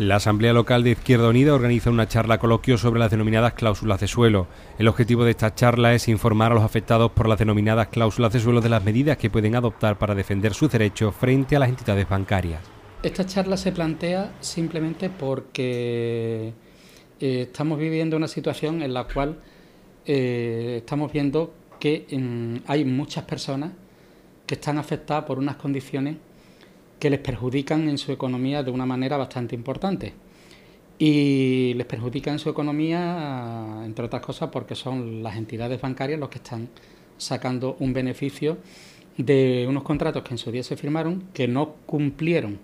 La Asamblea Local de Izquierda Unida organiza una charla coloquio sobre las denominadas cláusulas de suelo. El objetivo de esta charla es informar a los afectados por las denominadas cláusulas de suelo de las medidas que pueden adoptar para defender sus derechos frente a las entidades bancarias. Esta charla se plantea simplemente porque eh, estamos viviendo una situación en la cual eh, estamos viendo que mm, hay muchas personas que están afectadas por unas condiciones que les perjudican en su economía de una manera bastante importante. Y les perjudican en su economía, entre otras cosas, porque son las entidades bancarias los que están sacando un beneficio de unos contratos que en su día se firmaron, que no cumplieron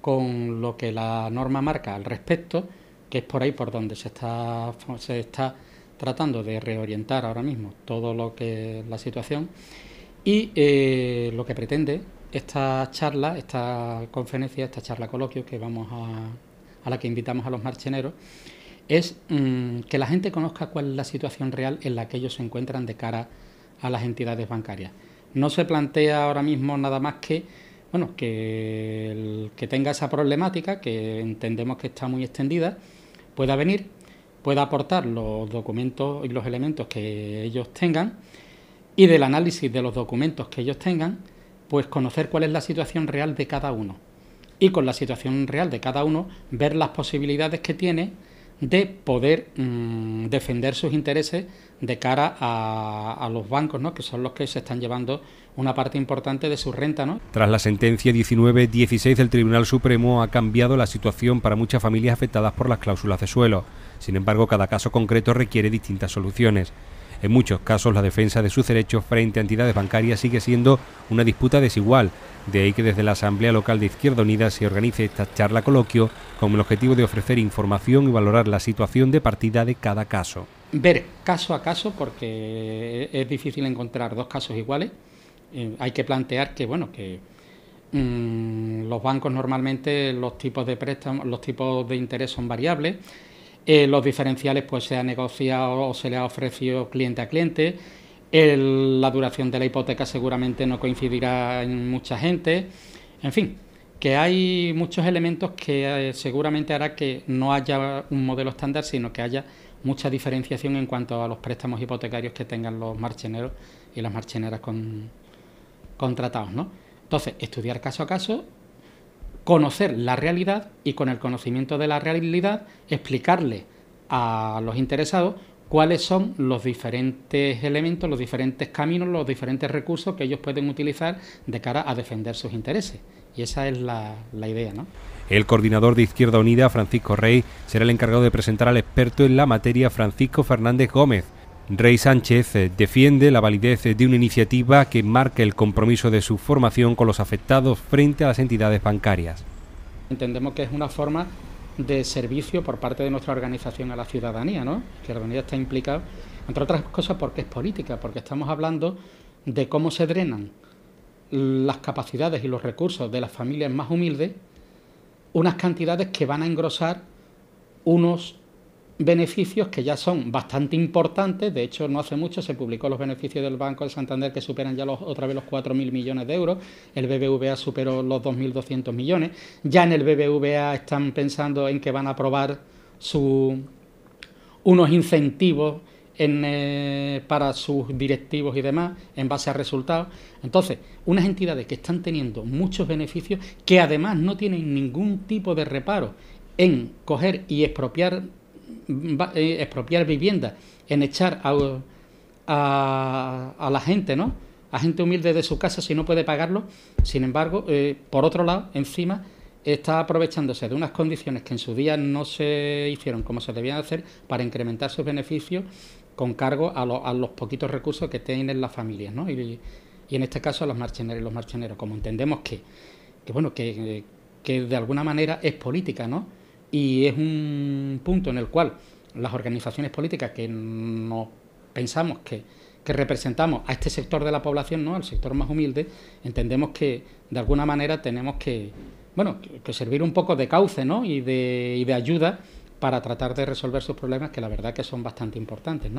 con lo que la norma marca al respecto, que es por ahí por donde se está, se está tratando de reorientar ahora mismo todo lo que la situación y eh, lo que pretende esta charla, esta conferencia, esta charla coloquio que vamos a, a la que invitamos a los marcheneros, es mm, que la gente conozca cuál es la situación real en la que ellos se encuentran de cara a las entidades bancarias. No se plantea ahora mismo nada más que, bueno, que el que tenga esa problemática, que entendemos que está muy extendida, pueda venir, pueda aportar los documentos y los elementos que ellos tengan y del análisis de los documentos que ellos tengan, pues conocer cuál es la situación real de cada uno. Y con la situación real de cada uno, ver las posibilidades que tiene de poder mm, defender sus intereses de cara a, los bancos, ¿no? que son los que se están llevando una parte importante de su renta. ¿no? Tras la sentencia 19-16 del Tribunal Supremo ha cambiado la situación para muchas familias afectadas por las cláusulas de suelo. Sin embargo, cada caso concreto requiere distintas soluciones. En muchos casos, la defensa de sus derechos frente a entidades bancarias sigue siendo una disputa desigual. De ahí que desde la Asamblea Local de Izquierda Unida se organice esta charla coloquio con el objetivo de ofrecer información y valorar la situación de partida de cada caso. Ver caso a caso, porque es difícil encontrar dos casos iguales. Eh, hay que plantear que, bueno, que mm, los bancos normalmente los tipos de préstamos, los tipos de interés son variables eh, los diferenciales pues se ha negociado o se le ha ofrecido cliente a cliente. la duración de la hipoteca seguramente no coincidirá en mucha gente. En fin, que hay muchos elementos que eh, seguramente hará que no haya un modelo estándar, sino que haya mucha diferenciación en cuanto a los préstamos hipotecarios que tengan los marcheneros y las marcheneras con, contratados. ¿no? Entonces, estudiar caso a caso conocer la realidad y con el conocimiento de la realidad explicarle a los interesados cuáles son los diferentes elementos, los diferentes caminos, los diferentes recursos que ellos pueden utilizar de cara a defender sus intereses. Y esa es la, idea. ¿no? El coordinador de Izquierda Unida, Francisco Rey, será el encargado de presentar al experto en la materia, Francisco Fernández Gómez, Rey Sánchez eh, defiende la validez eh, de una iniciativa que marca el compromiso de su formación con los afectados frente a las entidades bancarias. Entendemos que es una forma de servicio por parte de nuestra organización a la ciudadanía, ¿no? Que la ciudadanía está implicada, entre otras cosas porque es política, porque estamos hablando de cómo se drenan las capacidades y los recursos de las familias más humildes, unas cantidades que van a engrosar unos beneficios que ya son bastante importantes. De hecho, no hace mucho se publicó los beneficios del Banco de Santander que superan ya otra vez los 4.000 millones de euros. El BBVA superó los 2.200 millones. Ya en el BBVA están pensando en que van a aprobar unos incentivos eh, para sus directivos y demás en base a resultados. Entonces, unas entidades que están teniendo muchos beneficios que además no tienen ningún tipo de reparo en coger y expropiar eh, expropiar viviendas, en echar a, a, la gente, ¿no? A gente humilde de su casa si no puede pagarlo. Sin embargo, eh, por otro lado, encima está aprovechándose de unas condiciones que en su día no se hicieron como se debían hacer para incrementar sus beneficios con cargo a, a los poquitos recursos que tienen las familias, ¿no? Y, y en este caso a los marcheneros los marcheneros, como entendemos que, que bueno, que, que de alguna manera es política, ¿no? y es un punto en el cual las organizaciones políticas que nos pensamos que, representamos a este sector de la población, ¿no? al sector más humilde, entendemos que de alguna manera tenemos que, bueno, que servir un poco de cauce y, de, ayuda para tratar de resolver sus problemas que la verdad que son bastante importantes.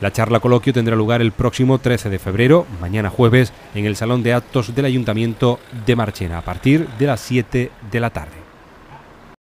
La charla coloquio tendrá lugar el próximo 13 de febrero, mañana jueves, en el Salón de Actos del Ayuntamiento de Marchena a partir de las 7 de la tarde.